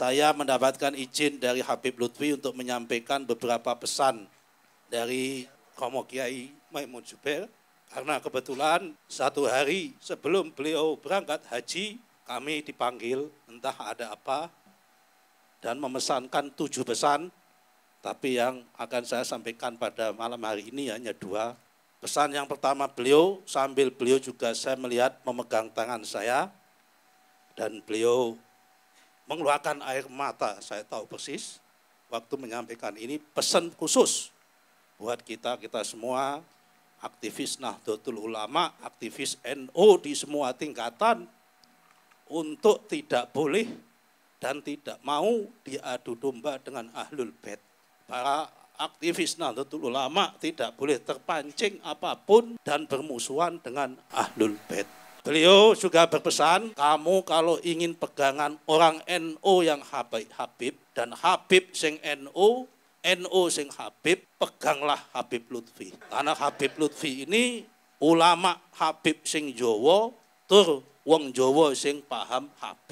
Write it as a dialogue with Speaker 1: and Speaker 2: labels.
Speaker 1: saya mendapatkan izin dari Habib Lutfi untuk menyampaikan beberapa pesan dari Komo Kiai Maimun Zubair. Karena kebetulan satu hari sebelum beliau berangkat haji, kami dipanggil entah ada apa dan memesankan tujuh pesan, tapi yang akan saya sampaikan pada malam hari ini hanya dua. Pesan yang pertama beliau, sambil beliau juga saya melihat memegang tangan saya, dan beliau mengeluarkan air mata. Saya tahu persis waktu menyampaikan ini pesan khusus buat kita kita semua aktivis Nahdlatul Ulama, aktivis NU NO di semua tingkatan untuk tidak boleh dan tidak mau diadu domba dengan ahlul bait. Para aktivis Nahdlatul Ulama tidak boleh terpancing apapun dan bermusuhan dengan ahlul bait. Beliau juga berpesan, kamu kalau ingin pegangan orang NO yang Habib habib dan Habib sing NO, NO sing Habib, peganglah Habib Lutfi. Karena Habib Lutfi ini ulama Habib sing Jowo, tur wong Jowo sing paham Habib.